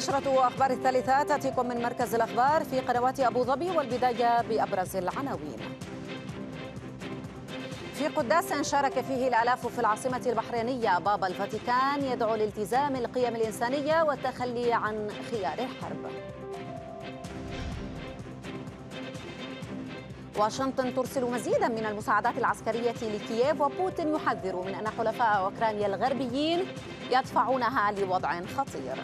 نشرة أخبار الثالثة تأتيكم من مركز الأخبار في قنوات أبو ظبي والبداية بأبرز العناوين في قداس شارك فيه الآلاف في العاصمة البحرينية بابا الفاتيكان يدعو لالتزام القيم الإنسانية والتخلي عن خيار الحرب واشنطن ترسل مزيدا من المساعدات العسكرية لكييف وبوتين يحذر من أن حلفاء أوكرانيا الغربيين يدفعونها لوضع خطير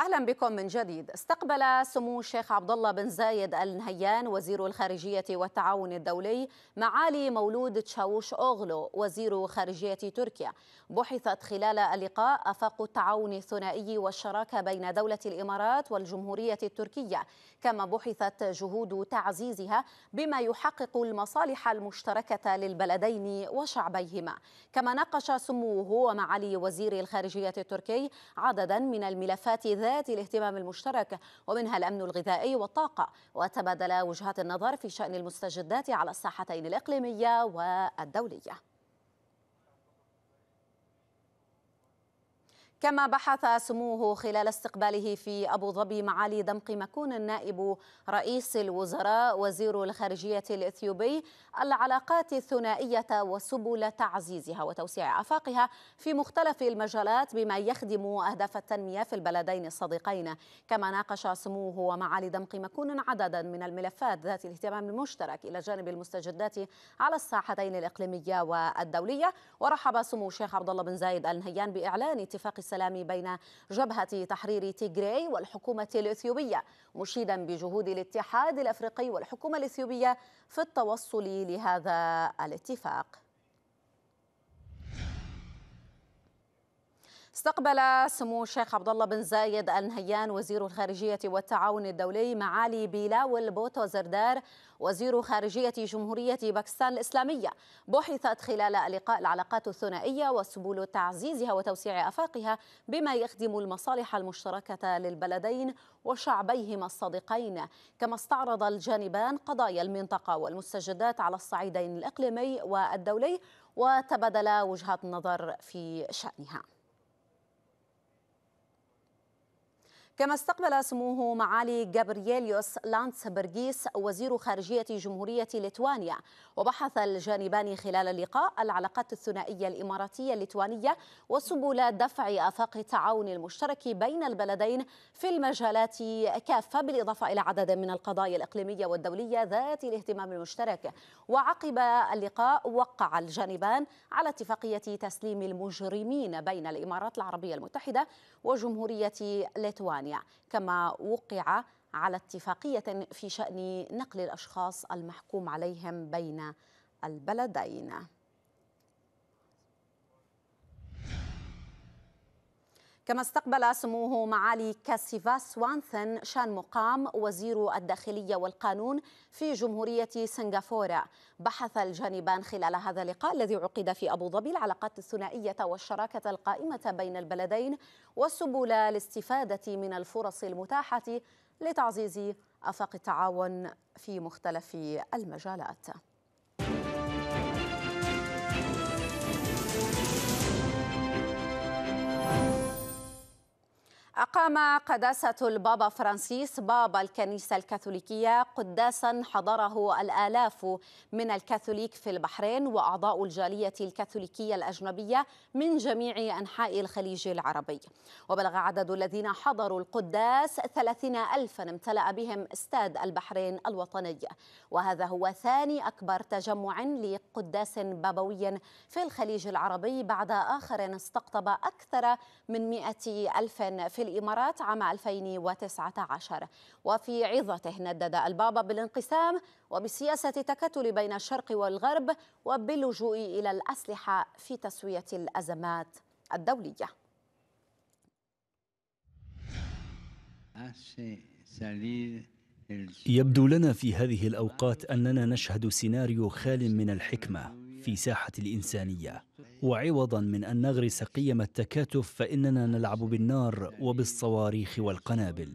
اهلا بكم من جديد استقبل سمو الشيخ عبد الله بن زايد ال نهيان وزير الخارجيه والتعاون الدولي معالي مولود تشاوش اوغلو وزير خارجيه تركيا بحثت خلال اللقاء افاق التعاون الثنائي والشراكه بين دوله الامارات والجمهوريه التركيه كما بحثت جهود تعزيزها بما يحقق المصالح المشتركه للبلدين وشعبيهما كما ناقش سموه ومعالي وزير الخارجيه التركي عددا من الملفات ذات ذات الاهتمام المشترك ومنها الأمن الغذائي والطاقة وتبادل وجهات النظر في شأن المستجدات على الساحتين الإقليمية والدولية كما بحث سموه خلال استقباله في أبو ظبي معالي دمق مكون نائب رئيس الوزراء وزير الخارجية الإثيوبي العلاقات الثنائية وسبل تعزيزها وتوسيع آفاقها في مختلف المجالات بما يخدم أهداف التنمية في البلدين الصديقين كما ناقش سموه ومعالي دمق مكون عددا من الملفات ذات الاهتمام المشترك إلى جانب المستجدات على الساحتين الإقليمية والدولية ورحب سمو الشيخ عبد الله بن زايد النهيان بإعلان اتفاق السلام بين جبهة تحرير تيغراي والحكومة الإثيوبية مشيدا بجهود الاتحاد الأفريقي والحكومة الإثيوبية في التوصل لهذا الاتفاق استقبل سمو الشيخ عبد الله بن زايد ال نهيان وزير الخارجيه والتعاون الدولي معالي بلاول بوتو زردار وزير خارجيه جمهوريه باكستان الاسلاميه بحثت خلال اللقاء العلاقات الثنائيه وسبل تعزيزها وتوسيع افاقها بما يخدم المصالح المشتركه للبلدين وشعبيهما الصديقين كما استعرض الجانبان قضايا المنطقه والمستجدات على الصعيدين الاقليمي والدولي وتبادلا وجهات النظر في شانها كما استقبل سموه معالي جابرييليوس برجيس وزير خارجية جمهورية ليتوانيا وبحث الجانبان خلال اللقاء العلاقات الثنائية الإماراتية الليتوانية وسبل دفع آفاق التعاون المشترك بين البلدين في المجالات كافة بالإضافة إلى عدد من القضايا الإقليمية والدولية ذات الاهتمام المشترك وعقب اللقاء وقع الجانبان على اتفاقية تسليم المجرمين بين الإمارات العربية المتحدة وجمهورية ليتوانيا الجميع كما وقع على اتفاقية في شأن نقل الأشخاص المحكوم عليهم بين البلدين كما استقبل سموه معالي كاسيفاس وانثن شان مقام وزير الداخلية والقانون في جمهورية سنغافورة بحث الجانبان خلال هذا اللقاء الذي عقد في أبو ظبي العلاقات الثنائية والشراكة القائمة بين البلدين والسبل لاستفادة من الفرص المتاحة لتعزيز آفاق التعاون في مختلف المجالات أقام قداسة البابا فرانسيس بابا الكنيسة الكاثوليكية قداسا حضره الآلاف من الكاثوليك في البحرين وأعضاء الجالية الكاثوليكية الأجنبية من جميع أنحاء الخليج العربي وبلغ عدد الذين حضروا القداس ثلاثين ألفا امتلأ بهم استاد البحرين الوطني وهذا هو ثاني أكبر تجمع لقداس بابوي في الخليج العربي بعد آخر استقطب أكثر من مئة ألف في الإمارات عام 2019 وفي عظته ندد البابا بالانقسام وبسياسة تكتل بين الشرق والغرب وباللجوء إلى الأسلحة في تسوية الأزمات الدولية يبدو لنا في هذه الأوقات أننا نشهد سيناريو خال من الحكمة في ساحة الإنسانية وعوضا من أن نغرس قيم التكاتف فإننا نلعب بالنار وبالصواريخ والقنابل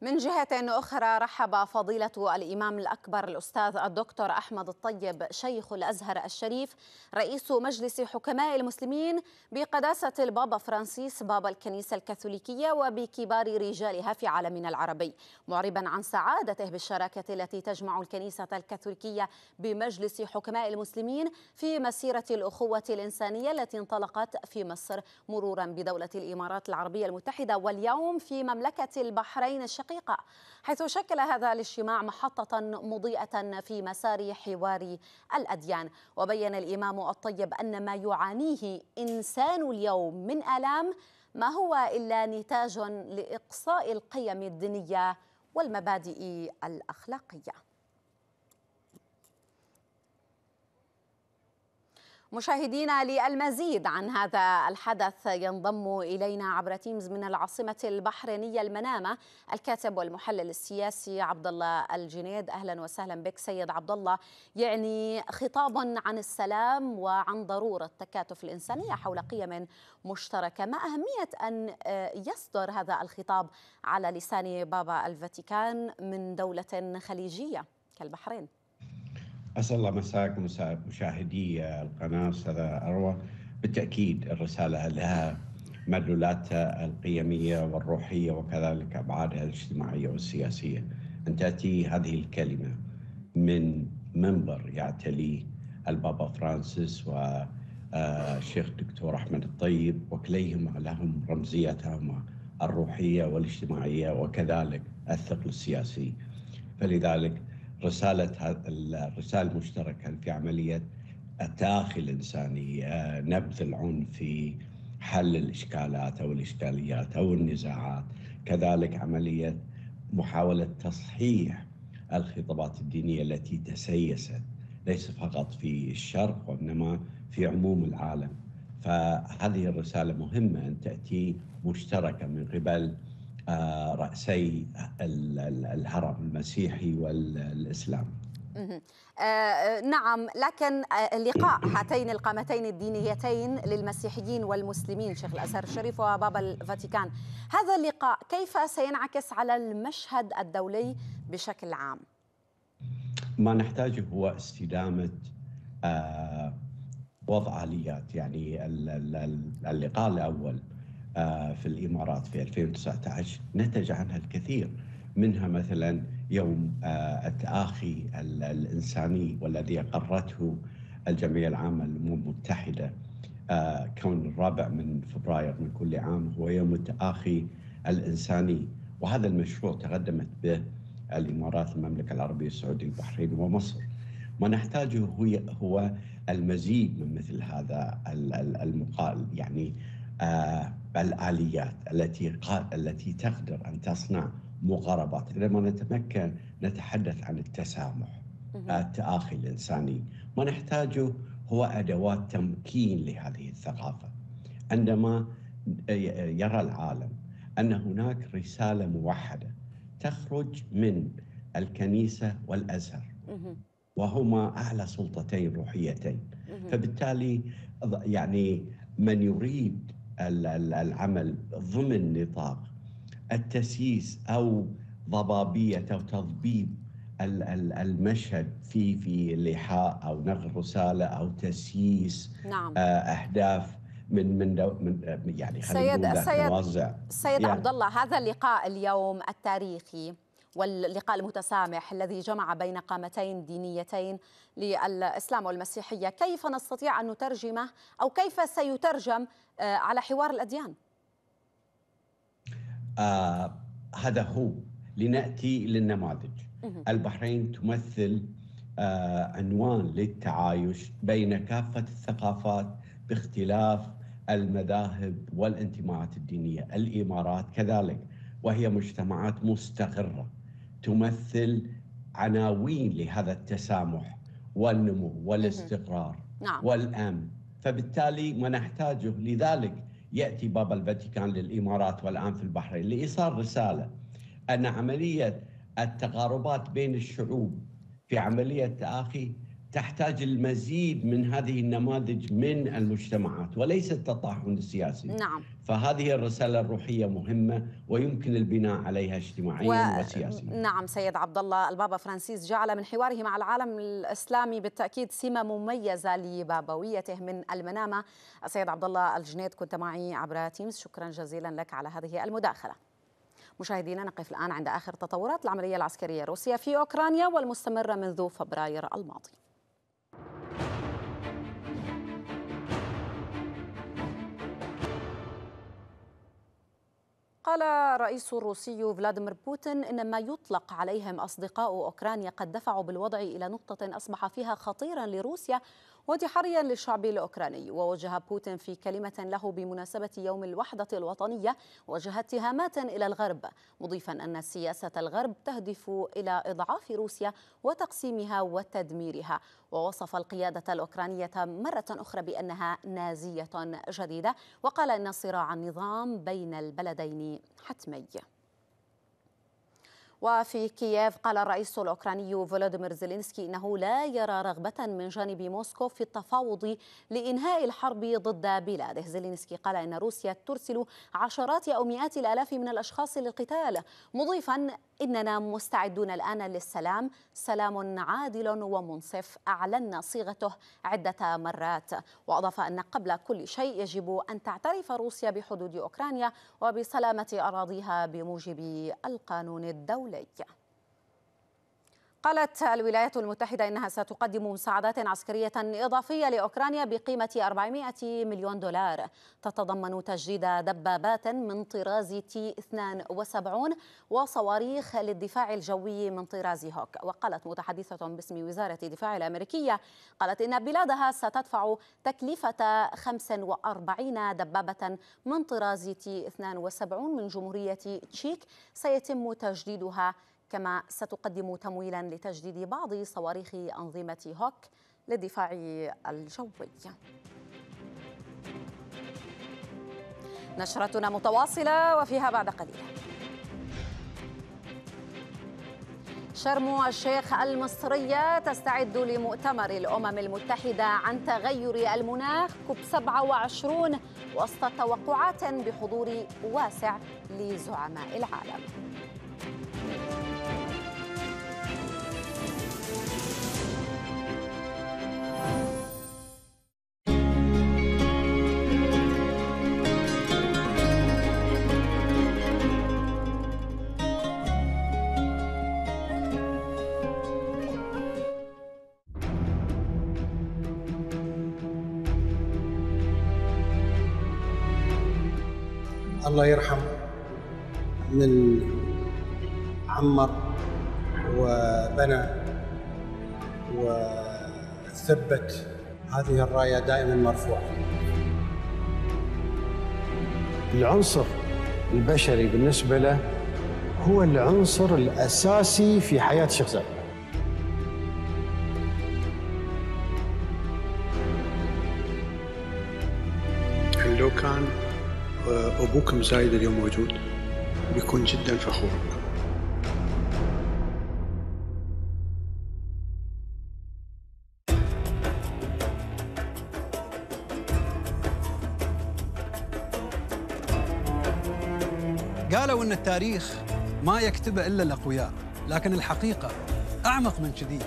من جهة أخرى رحب فضيلة الإمام الأكبر الأستاذ الدكتور أحمد الطيب شيخ الأزهر الشريف رئيس مجلس حكماء المسلمين بقداسة البابا فرانسيس بابا الكنيسة الكاثوليكية وبكبار رجالها في عالمنا العربي معربا عن سعادته بالشراكة التي تجمع الكنيسة الكاثوليكية بمجلس حكماء المسلمين في مسيرة الأخوة الإنسانية التي انطلقت في مصر مرورا بدولة الإمارات العربية المتحدة واليوم في مملكة البحرين الشقيقة شقيقة حيث شكل هذا الاجتماع محطة مضيئة في مسار حوار الأديان وبين الإمام الطيب أن ما يعانيه إنسان اليوم من آلام ما هو إلا نتاج لإقصاء القيم الدينية والمبادئ الأخلاقية مشاهدينا للمزيد عن هذا الحدث ينضم إلينا عبر تيمز من العاصمة البحرينية المنامة الكاتب والمحلل السياسي عبد الله الجنيد أهلا وسهلا بك سيد عبد الله يعني خطاب عن السلام وعن ضرورة تكاتف الإنسانية حول قيم مشتركة ما أهمية أن آه، يصدر هذا الخطاب على لسان بابا الفاتيكان من دولة خليجية كالبحرين اسال الله مساك مساء مشاهدي القناه استاذه اروى بالتاكيد الرساله لها مدلولاتها القيميه والروحيه وكذلك ابعادها الاجتماعيه والسياسيه ان تاتي هذه الكلمه من منبر يعتليه البابا فرانسيس والشيخ آه، الدكتور احمد الطيب وكليهما لهم رمزيتهما الروحيه والاجتماعيه وكذلك الثقل السياسي فلذلك رسالة الرسالة المشتركة في عملية التاخي الإنسانية نبذ العنف في حل الإشكالات أو الإشكاليات أو النزاعات كذلك عملية محاولة تصحيح الخطابات الدينية التي تسيست ليس فقط في الشرق وإنما في عموم العالم فهذه الرسالة مهمة أن تأتي مشتركة من قبل آه، رأسي الهرم المسيحي والإسلامي آه، آه، نعم لكن لقاء هاتين القامتين الدينيتين للمسيحيين والمسلمين شيخ الازهر الشريف وبابا الفاتيكان هذا اللقاء كيف سينعكس على المشهد الدولي بشكل عام ما نحتاجه هو استدامه وضع اليات يعني اللقاء الاول آه، في الامارات في 2019 نتج عنها الكثير منها مثلا يوم آه، التآخي الإنساني والذي أقرته الجمعية العامة للأمم المتحدة آه، كون الرابع من فبراير من كل عام هو يوم التآخي الإنساني وهذا المشروع تقدمت به الإمارات المملكة العربية السعودية البحرين ومصر ما نحتاجه هو المزيد من مثل هذا المقال يعني آه، الآليات التي التي تقدر أن تصنع مقاربات عندما نتمكن نتحدث عن التسامح آه، التآخي الإنساني ما نحتاجه هو أدوات تمكين لهذه الثقافة عندما يرى العالم أن هناك رسالة موحدة تخرج من الكنيسة والأزهر وهما أعلى سلطتين روحيتين فبالتالي يعني من يريد العمل ضمن نطاق التسييس او ضبابيه او تضبيب المشهد في في لحاء او نقل رساله او تسييس نعم. آه، اهداف من من من يعني خلينا سيد سيد سيد يعني عبد الله هذا اللقاء اليوم التاريخي واللقاء المتسامح الذي جمع بين قامتين دينيتين للاسلام والمسيحيه، كيف نستطيع ان نترجمه او كيف سيترجم آه، على حوار الأديان آه هذا هو لنأتي للنماذج البحرين تمثل آه عنوان للتعايش بين كافة الثقافات باختلاف المذاهب والانتماءات الدينية الإمارات كذلك وهي مجتمعات مستقرة تمثل عناوين لهذا التسامح والنمو والاستقرار نعم. والأمن فبالتالي ما نحتاجه لذلك ياتي بابا الفاتيكان للامارات والان في البحرين لايصال رساله ان عمليه التقاربات بين الشعوب في عمليه تاخي تحتاج المزيد من هذه النماذج من المجتمعات وليس التطاحن السياسي نعم فهذه الرسالة الروحية مهمة ويمكن البناء عليها اجتماعيا و... وسياسيا نعم سيد عبد الله البابا فرانسيس جعل من حواره مع العالم الإسلامي بالتأكيد سمة مميزة لبابويته من المنامة سيد عبد الله الجنيد كنت معي عبر تيمز شكرا جزيلا لك على هذه المداخلة مشاهدينا نقف الآن عند آخر تطورات العملية العسكرية الروسية في أوكرانيا والمستمرة منذ فبراير الماضي قال الرئيس الروسي فلاديمير بوتين ان ما يطلق عليهم اصدقاء اوكرانيا قد دفعوا بالوضع الى نقطه اصبح فيها خطيرا لروسيا وانتحاريا للشعب الأوكراني ووجه بوتين في كلمة له بمناسبة يوم الوحدة الوطنية وجه اتهامات إلى الغرب مضيفا أن سياسة الغرب تهدف إلى إضعاف روسيا وتقسيمها وتدميرها ووصف القيادة الأوكرانية مرة أخرى بأنها نازية جديدة وقال إن صراع النظام بين البلدين حتمي وفي كييف قال الرئيس الأوكراني فولوديمير زيلينسكي إنه لا يرى رغبة من جانب موسكو في التفاوض لإنهاء الحرب ضد بلاده زيلينسكي قال إن روسيا ترسل عشرات أو مئات الآلاف من الأشخاص للقتال مضيفا إننا مستعدون الآن للسلام سلام عادل ومنصف أعلنا صيغته عدة مرات وأضاف أن قبل كل شيء يجب أن تعترف روسيا بحدود أوكرانيا وبسلامة أراضيها بموجب القانون الدولي قالت الولايات المتحدة إنها ستقدم مساعدات عسكرية إضافية لأوكرانيا بقيمة 400 مليون دولار تتضمن تجديد دبابات من طراز تي 72 وصواريخ للدفاع الجوي من طراز هوك وقالت متحدثة باسم وزارة الدفاع الأمريكية قالت إن بلادها ستدفع تكلفة 45 دبابة من طراز تي 72 من جمهورية تشيك سيتم تجديدها كما ستقدم تمويلا لتجديد بعض صواريخ أنظمة هوك للدفاع الجوي نشرتنا متواصلة وفيها بعد قليل شرم الشيخ المصرية تستعد لمؤتمر الأمم المتحدة عن تغير المناخ كوب 27 وسط توقعات بحضور واسع لزعماء العالم الله يرحم من عمر وبنى وثبت هذه الراية دائما مرفوعة العنصر البشري بالنسبة له هو العنصر الأساسي في حياة الشخص أبوك مساعد اليوم موجود بيكون جدا فخور بك قالوا ان التاريخ ما يكتبه الا الاقوياء، لكن الحقيقه اعمق من كذي.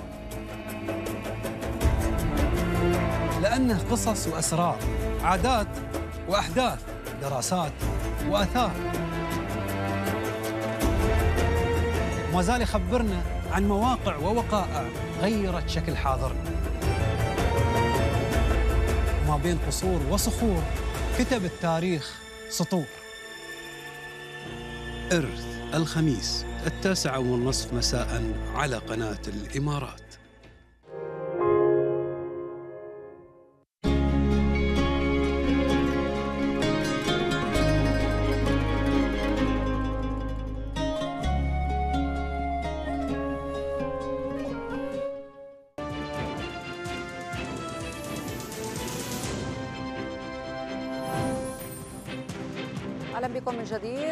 لانه قصص واسرار، عادات واحداث، دراسات وأثار وما زال يخبرنا عن مواقع ووقائع غيرت شكل حاضرنا ما بين قصور وصخور كتب التاريخ سطور إرث الخميس التاسعة والنصف مساء على قناة الإمارات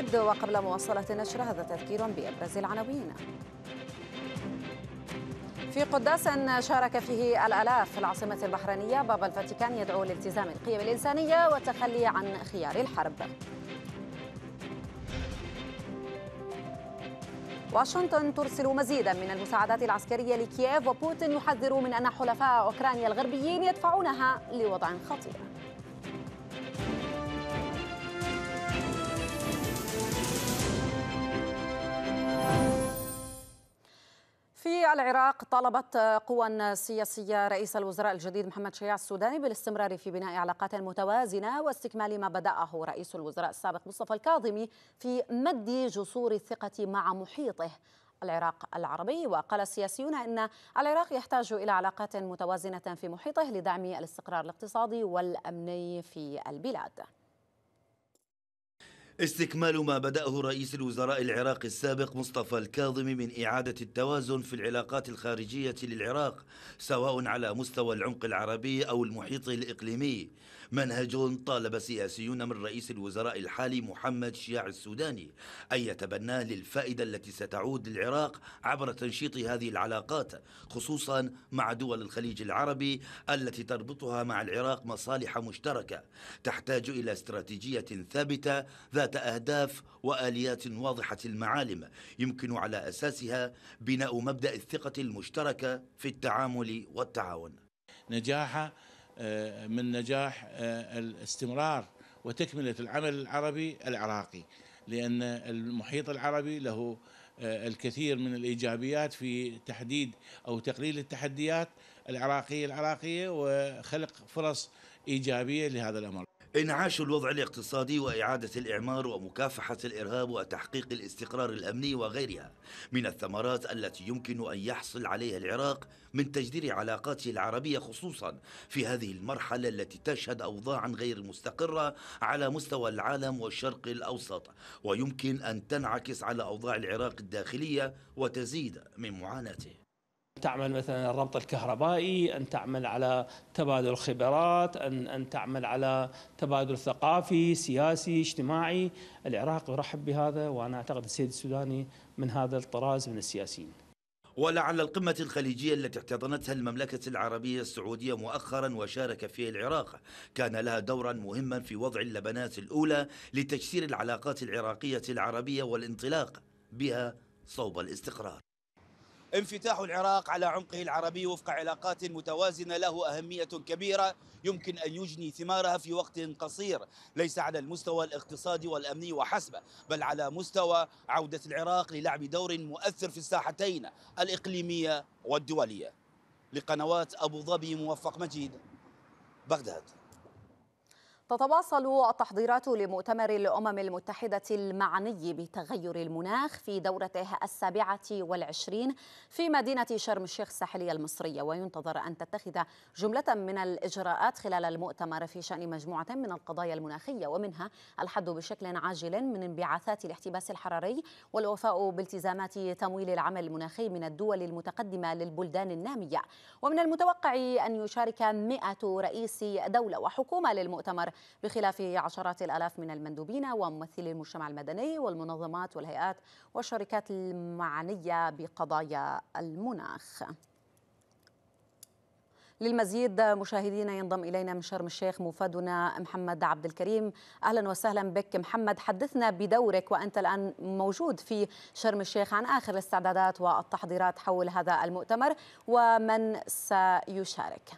جديد وقبل مواصلة النشر هذا تذكير بأبرز العناوين في قداس شارك فيه الآلاف في العاصمة البحرينية بابا الفاتيكان يدعو لالتزام القيم الإنسانية والتخلي عن خيار الحرب واشنطن ترسل مزيدا من المساعدات العسكرية لكييف وبوتين يحذر من أن حلفاء أوكرانيا الغربيين يدفعونها لوضع خطير في العراق طلبت قوى سياسية رئيس الوزراء الجديد محمد شيع السوداني بالاستمرار في بناء علاقات متوازنة واستكمال ما بدأه رئيس الوزراء السابق مصطفى الكاظمي في مد جسور الثقة مع محيطه العراق العربي وقال السياسيون ان العراق يحتاج الى علاقات متوازنه في محيطه لدعم الاستقرار الاقتصادي والامني في البلاد استكمال ما بدأه رئيس الوزراء العراقي السابق مصطفى الكاظمي من إعادة التوازن في العلاقات الخارجية للعراق سواء على مستوى العمق العربي أو المحيط الإقليمي منهج طالب سياسيون من رئيس الوزراء الحالي محمد شياع السوداني أن يتبناه للفائدة التي ستعود للعراق عبر تنشيط هذه العلاقات خصوصا مع دول الخليج العربي التي تربطها مع العراق مصالح مشتركة تحتاج إلى استراتيجية ثابتة ذات ذات أهداف وآليات واضحة المعالم يمكن على أساسها بناء مبدأ الثقة المشتركة في التعامل والتعاون نجاح آه، من نجاح آه، الاستمرار وتكملة العمل العربي العراقي لأن المحيط العربي له آه، الكثير من الإيجابيات في تحديد أو تقليل التحديات العراقية العراقية وخلق فرص إيجابية لهذا الأمر انعاش الوضع الاقتصادي واعاده الاعمار ومكافحه الارهاب وتحقيق الاستقرار الامني وغيرها من الثمرات التي يمكن ان يحصل عليها العراق من تجدير علاقاته العربيه خصوصا في هذه المرحله التي تشهد اوضاعا غير مستقره على مستوى العالم والشرق الاوسط ويمكن ان تنعكس على اوضاع العراق الداخليه وتزيد من معاناته تعمل مثلا الربط الكهربائي أن تعمل على تبادل خبرات أن, أن تعمل على تبادل ثقافي سياسي اجتماعي العراق يرحب بهذا وأنا أعتقد السيد السوداني من هذا الطراز من السياسيين ولعل القمة الخليجية التي احتضنتها المملكة العربية السعودية مؤخرا وشارك فيها العراق كان لها دورا مهما في وضع اللبنات الأولى لتجسير العلاقات العراقية العربية والانطلاق بها صوب الاستقرار انفتاح العراق على عمقه العربي وفق علاقات متوازنه له اهميه كبيره يمكن ان يجني ثمارها في وقت قصير ليس على المستوى الاقتصادي والامني وحسب بل على مستوى عوده العراق للعب دور مؤثر في الساحتين الاقليميه والدوليه لقنوات ابو ظبي موفق مجيد بغداد تتواصل التحضيرات لمؤتمر الأمم المتحدة المعني بتغير المناخ في دورته السابعة والعشرين في مدينة شرم الشيخ الساحلية المصرية وينتظر أن تتخذ جملة من الإجراءات خلال المؤتمر في شأن مجموعة من القضايا المناخية ومنها الحد بشكل عاجل من انبعاثات الاحتباس الحراري والوفاء بالتزامات تمويل العمل المناخي من الدول المتقدمة للبلدان النامية ومن المتوقع أن يشارك 100 رئيس دولة وحكومة للمؤتمر بخلاف عشرات الآلاف من المندوبين وممثلي المجتمع المدني والمنظمات والهيئات والشركات المعنية بقضايا المناخ للمزيد مشاهدينا ينضم الينا من شرم الشيخ مفادنا محمد عبد الكريم اهلا وسهلا بك محمد حدثنا بدورك وانت الان موجود في شرم الشيخ عن اخر الاستعدادات والتحضيرات حول هذا المؤتمر ومن سيشارك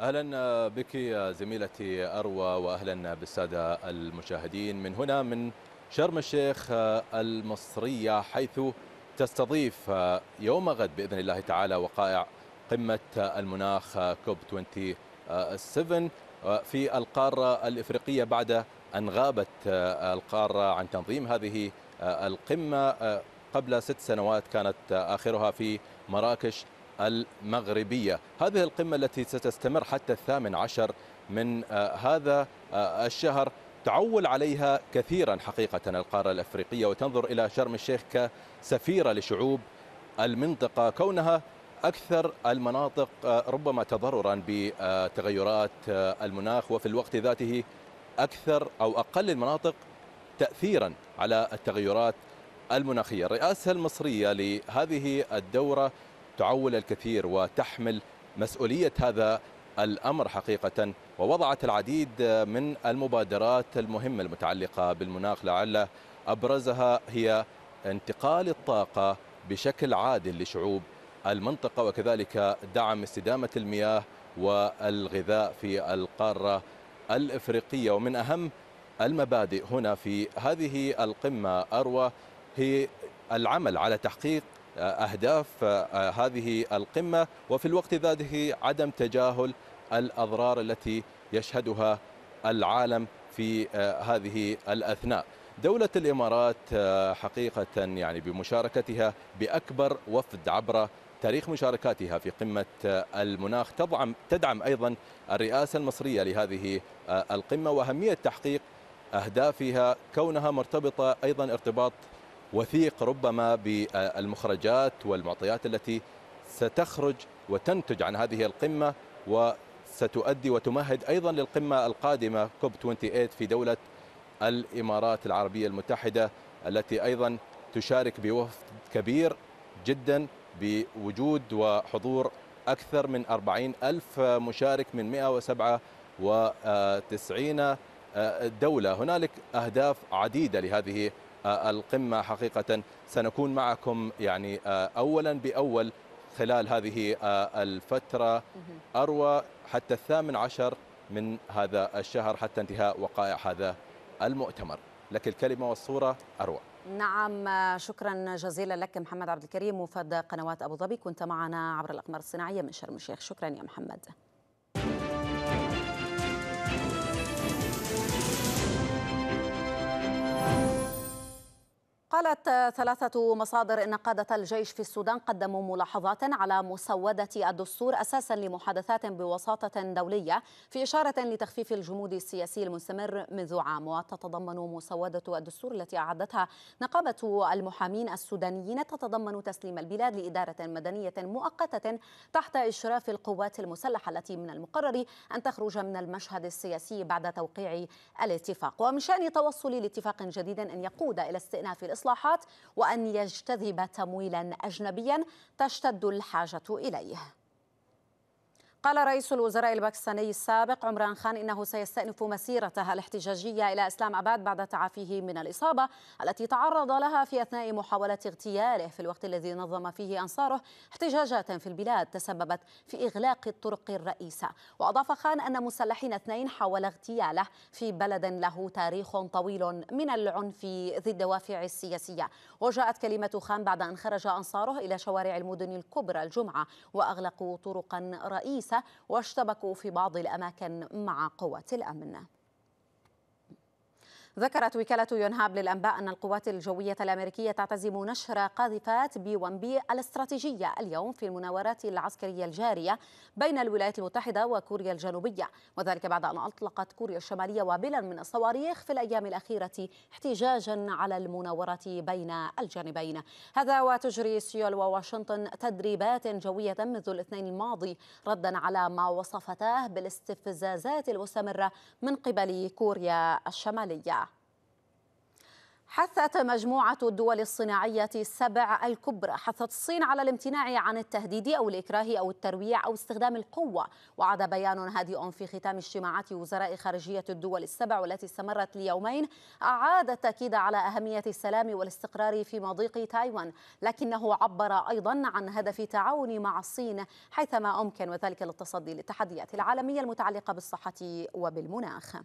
أهلا بك زميلتي أروى وأهلا بالسادة المشاهدين من هنا من شرم الشيخ المصرية حيث تستضيف يوم غد بإذن الله تعالى وقائع قمة المناخ كوب 27 في القارة الإفريقية بعد أن غابت القارة عن تنظيم هذه القمة قبل ست سنوات كانت آخرها في مراكش المغربية هذه القمة التي ستستمر حتى الثامن عشر من آه، هذا آه، الشهر تعول عليها كثيرا حقيقة القارة الأفريقية وتنظر إلى شرم الشيخ كسفيرة لشعوب المنطقة كونها أكثر المناطق آه، ربما تضررا بتغيرات المناخ وفي الوقت ذاته أكثر أو أقل المناطق تأثيرا على التغيرات المناخية الرئاسة المصرية لهذه الدورة تعول الكثير وتحمل مسؤولية هذا الأمر حقيقة ووضعت العديد من المبادرات المهمة المتعلقة بالمناخ لعل أبرزها هي انتقال الطاقة بشكل عادل لشعوب المنطقة وكذلك دعم استدامة المياه والغذاء في القارة الإفريقية ومن أهم المبادئ هنا في هذه القمة أروى هي العمل على تحقيق آه، أهداف آه، آه، هذه القمة وفي الوقت ذاته عدم تجاهل الأضرار التي يشهدها العالم في هذه الأثناء دولة الإمارات حقيقة يعني بمشاركتها بأكبر وفد عبر تاريخ مشاركاتها في قمة المناخ تدعم, تدعم أيضا الرئاسة المصرية لهذه القمة وأهمية تحقيق أهدافها كونها مرتبطة أيضا ارتباط وثيق ربما بالمخرجات والمعطيات التي ستخرج وتنتج عن هذه القمة وستؤدي وتمهد أيضا للقمة القادمة كوب 28 في دولة الإمارات العربية المتحدة التي أيضا تشارك بوفد كبير جدا بوجود وحضور أكثر من 40 ألف مشارك من 197 دولة هنالك أهداف عديدة لهذه القمة حقيقة سنكون معكم يعني آه، أولا بأول خلال هذه آه، الفترة أروى حتى الثامن عشر من هذا الشهر حتى انتهاء وقائع هذا المؤتمر لك الكلمة والصورة أروى نعم شكرا جزيلا لك محمد عبد الكريم وفد قنوات أبو ظبي كنت معنا عبر الأقمار الصناعية من شرم الشيخ شكرا يا محمد قالت ثلاثة مصادر إن قادة الجيش في السودان قدموا ملاحظات على مسودة الدستور أساسا لمحادثات بوساطة دولية في إشارة لتخفيف الجمود السياسي المستمر منذ عام وتتضمن مسودة الدستور التي أعدتها نقابة المحامين السودانيين تتضمن تسليم البلاد لإدارة مدنية مؤقتة تحت إشراف القوات المسلحة التي من المقرر أن تخرج من المشهد السياسي بعد توقيع الاتفاق ومن شأن توصل لاتفاق جديد أن يقود إلى استئناف الإصلاح الإصلاحات وأن يجتذب تمويلا أجنبيا تشتد الحاجة إليه قال رئيس الوزراء الباكستاني السابق عمران خان انه سيستأنف مسيرته الاحتجاجيه الى اسلام اباد بعد تعافيه من الاصابه التي تعرض لها في اثناء محاوله اغتياله في الوقت الذي نظم فيه انصاره احتجاجات في البلاد تسببت في اغلاق الطرق الرئيسه، واضاف خان ان مسلحين اثنين حاول اغتياله في بلد له تاريخ طويل من العنف ذي الدوافع السياسيه، وجاءت كلمه خان بعد ان خرج انصاره الى شوارع المدن الكبرى الجمعه واغلقوا طرقا رئيسه واشتبكوا في بعض الأماكن مع قوات الأمن ذكرت وكالة يونهاب للأنباء أن القوات الجوية الأمريكية تعتزم نشر قاذفات بي 1 بي الاستراتيجية اليوم في المناورات العسكرية الجارية بين الولايات المتحدة وكوريا الجنوبية وذلك بعد أن أطلقت كوريا الشمالية وابلا من الصواريخ في الأيام الأخيرة احتجاجا على المناورة بين الجانبين هذا وتجري سيول وواشنطن تدريبات جوية منذ الاثنين الماضي ردا على ما وصفتاه بالاستفزازات المستمرة من قبل كوريا الشمالية حثت مجموعة الدول الصناعية السبع الكبرى حثت الصين على الامتناع عن التهديد أو الإكراه أو الترويع أو استخدام القوة وعد بيان هادئ في ختام اجتماعات وزراء خارجية الدول السبع والتي استمرت ليومين أعاد التأكيد على أهمية السلام والاستقرار في مضيق تايوان لكنه عبر أيضا عن هدف تعاون مع الصين حيثما أمكن وذلك للتصدي للتحديات العالمية المتعلقة بالصحة وبالمناخ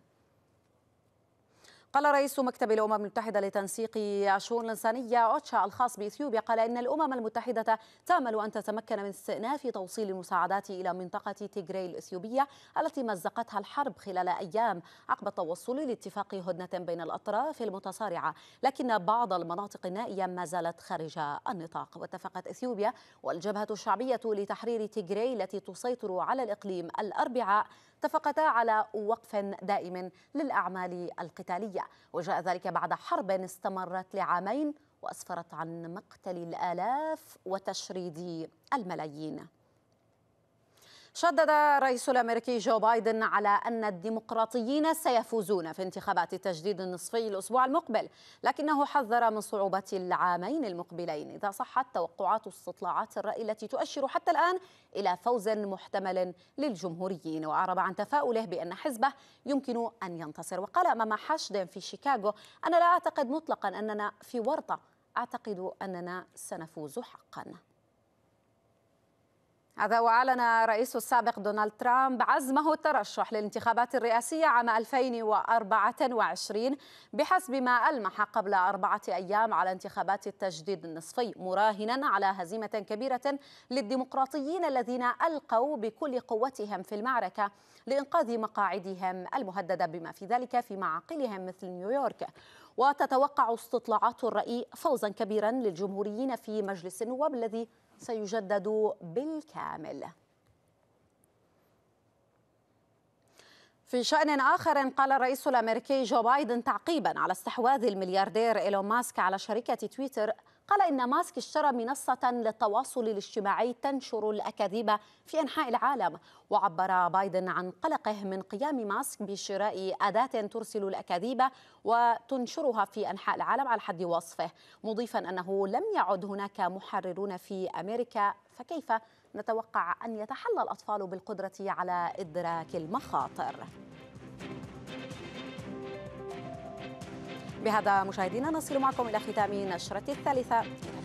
قال رئيس مكتب الأمم المتحدة لتنسيق الشؤون الإنسانية أوتشا الخاص بإثيوبيا قال إن الأمم المتحدة تأمل أن تتمكن من استئناف توصيل المساعدات إلى منطقة تيغراي الإثيوبية التي مزقتها الحرب خلال أيام عقب التوصل لاتفاق هدنة بين الأطراف المتصارعة لكن بعض المناطق النائية ما زالت خارج النطاق واتفقت إثيوبيا والجبهة الشعبية لتحرير تيغراي التي تسيطر على الإقليم الأربعاء اتفقتا على وقف دائم للأعمال القتالية وجاء ذلك بعد حرب استمرت لعامين وأسفرت عن مقتل الآلاف وتشريد الملايين شدد الرئيس الامريكي جو بايدن على ان الديمقراطيين سيفوزون في انتخابات التجديد النصفي الاسبوع المقبل، لكنه حذر من صعوبه العامين المقبلين اذا صحت توقعات استطلاعات الراي التي تؤشر حتى الان الى فوز محتمل للجمهوريين، واعرب عن تفاؤله بان حزبه يمكن ان ينتصر، وقال امام حشد في شيكاغو: انا لا اعتقد مطلقا اننا في ورطه، اعتقد اننا سنفوز حقا. هذا وأعلن رئيس السابق دونالد ترامب عزمه الترشح للانتخابات الرئاسية عام 2024 بحسب ما ألمح قبل أربعة أيام على انتخابات التجديد النصفي مراهنا على هزيمة كبيرة للديمقراطيين الذين ألقوا بكل قوتهم في المعركة لإنقاذ مقاعدهم المهددة بما في ذلك في معاقلهم مثل نيويورك وتتوقع استطلاعات الرأي فوزا كبيرا للجمهوريين في مجلس النواب الذي سيجدد بالكامل في شأن آخر قال الرئيس الأمريكي جو بايدن تعقيبا على استحواذ الملياردير إيلون ماسك على شركة تويتر قال إن ماسك اشترى منصة للتواصل الاجتماعي تنشر الأكاذيب في أنحاء العالم وعبر بايدن عن قلقه من قيام ماسك بشراء أداة ترسل الأكاذيب وتنشرها في أنحاء العالم على حد وصفه مضيفا أنه لم يعد هناك محررون في أمريكا فكيف نتوقع أن يتحلى الأطفال بالقدرة على إدراك المخاطر بهذا مشاهدينا نصل معكم إلى ختام نشرة الثالثة